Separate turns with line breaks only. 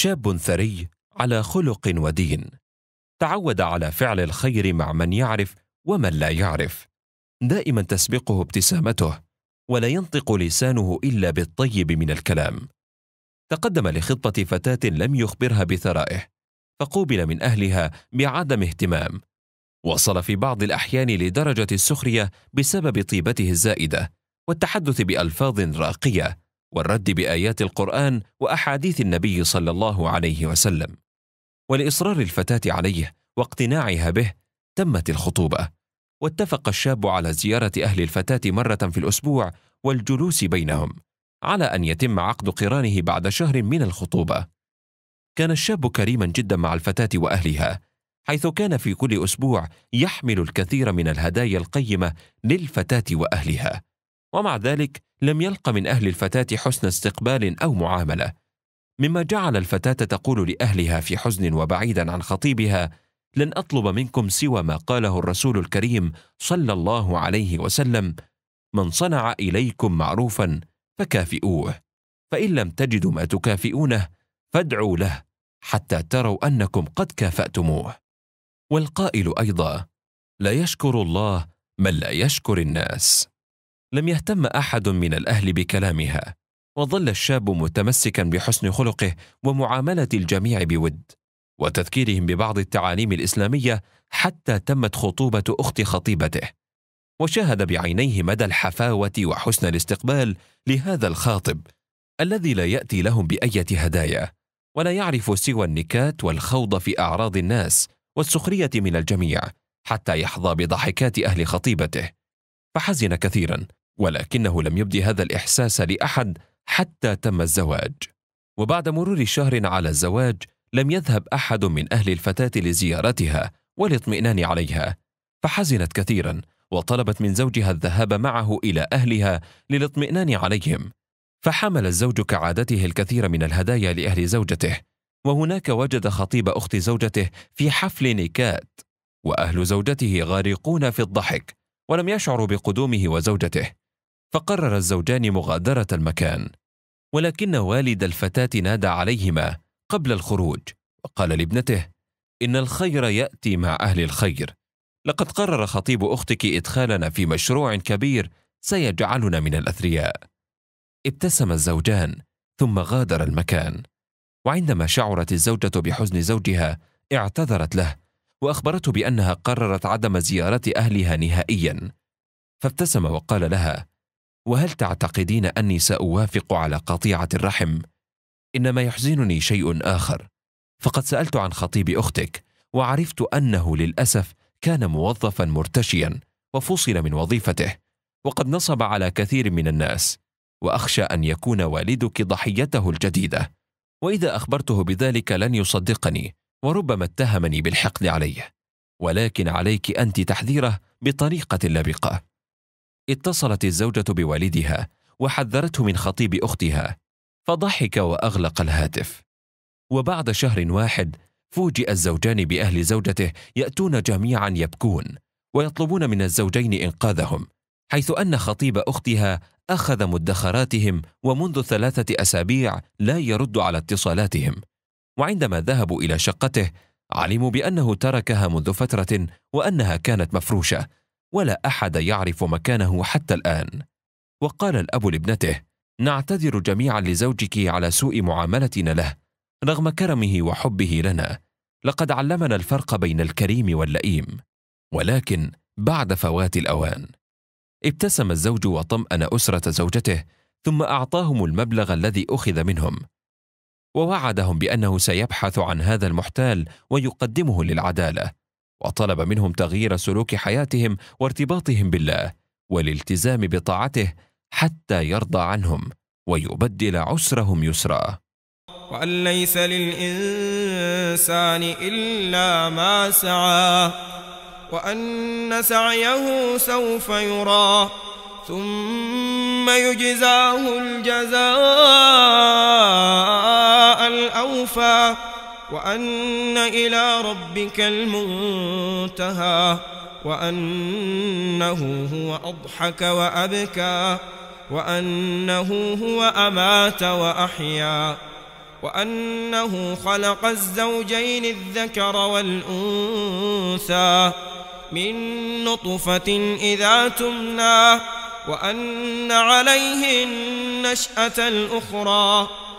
شاب ثري على خلق ودين تعود على فعل الخير مع من يعرف ومن لا يعرف دائما تسبقه ابتسامته ولا ينطق لسانه الا بالطيب من الكلام تقدم لخطبه فتاه لم يخبرها بثرائه فقوبل من اهلها بعدم اهتمام وصل في بعض الاحيان لدرجه السخريه بسبب طيبته الزائده والتحدث بالفاظ راقيه والرد بايات القران واحاديث النبي صلى الله عليه وسلم ولاصرار الفتاه عليه واقتناعها به تمت الخطوبه واتفق الشاب على زياره اهل الفتاه مره في الاسبوع والجلوس بينهم على ان يتم عقد قرانه بعد شهر من الخطوبه كان الشاب كريما جدا مع الفتاه واهلها حيث كان في كل اسبوع يحمل الكثير من الهدايا القيمه للفتاه واهلها ومع ذلك لم يلق من أهل الفتاة حسن استقبال أو معاملة، مما جعل الفتاة تقول لأهلها في حزن وبعيدا عن خطيبها: لن أطلب منكم سوى ما قاله الرسول الكريم صلى الله عليه وسلم: من صنع إليكم معروفا فكافئوه، فإن لم تجدوا ما تكافئونه فادعوا له حتى تروا أنكم قد كافأتموه. والقائل أيضا: لا يشكر الله من لا يشكر الناس. لم يهتم احد من الاهل بكلامها وظل الشاب متمسكا بحسن خلقه ومعامله الجميع بود وتذكيرهم ببعض التعاليم الاسلاميه حتى تمت خطوبه اخت خطيبته وشاهد بعينيه مدى الحفاوه وحسن الاستقبال لهذا الخاطب الذي لا ياتي لهم بايه هدايا ولا يعرف سوى النكات والخوض في اعراض الناس والسخريه من الجميع حتى يحظى بضحكات اهل خطيبته فحزن كثيرا ولكنه لم يبدي هذا الإحساس لأحد حتى تم الزواج وبعد مرور شهر على الزواج لم يذهب أحد من أهل الفتاة لزيارتها والاطمئنان عليها فحزنت كثيرا وطلبت من زوجها الذهاب معه إلى أهلها للاطمئنان عليهم فحمل الزوج كعادته الكثير من الهدايا لأهل زوجته وهناك وجد خطيب أخت زوجته في حفل نكات وأهل زوجته غارقون في الضحك ولم يشعروا بقدومه وزوجته فقرر الزوجان مغادرة المكان ولكن والد الفتاة نادى عليهما قبل الخروج وقال لابنته إن الخير يأتي مع أهل الخير لقد قرر خطيب أختك إدخالنا في مشروع كبير سيجعلنا من الأثرياء ابتسم الزوجان ثم غادر المكان وعندما شعرت الزوجة بحزن زوجها اعتذرت له وأخبرته بأنها قررت عدم زيارة أهلها نهائيا فابتسم وقال لها وهل تعتقدين اني ساوافق على قطيعه الرحم انما يحزنني شيء اخر فقد سالت عن خطيب اختك وعرفت انه للاسف كان موظفا مرتشيا وفصل من وظيفته وقد نصب على كثير من الناس واخشى ان يكون والدك ضحيته الجديده واذا اخبرته بذلك لن يصدقني وربما اتهمني بالحقد عليه ولكن عليك انت تحذيره بطريقه لبقه اتصلت الزوجة بوالدها وحذرته من خطيب أختها فضحك وأغلق الهاتف وبعد شهر واحد فوجئ الزوجان بأهل زوجته يأتون جميعا يبكون ويطلبون من الزوجين إنقاذهم حيث أن خطيب أختها أخذ مدخراتهم ومنذ ثلاثة أسابيع لا يرد على اتصالاتهم وعندما ذهبوا إلى شقته علموا بأنه تركها منذ فترة وأنها كانت مفروشة ولا احد يعرف مكانه حتى الان وقال الاب لابنته نعتذر جميعا لزوجك على سوء معاملتنا له رغم كرمه وحبه لنا لقد علمنا الفرق بين الكريم واللئيم ولكن بعد فوات الاوان ابتسم الزوج وطمأن أسرة زوجته ثم أعطاهم المبلغ الذي أخذ منهم ووعدهم بأنه سيبحث عن هذا المحتال ويقدمه للعدالة وطلب منهم تغيير سلوك حياتهم وارتباطهم بالله والالتزام بطاعته حتى يرضى عنهم ويبدل عسرهم يسرا
وأن ليس للإنسان إلا ما سعى وأن سعيه سوف يرى ثم يجزاه الجزاء الأوفى وأن إلى ربك المنتهى وأنه هو أضحك وأبكى وأنه هو أمات وأحيا وأنه خلق الزوجين الذكر والأنثى من نطفة إذا تمنى وأن عليه النشأة الأخرى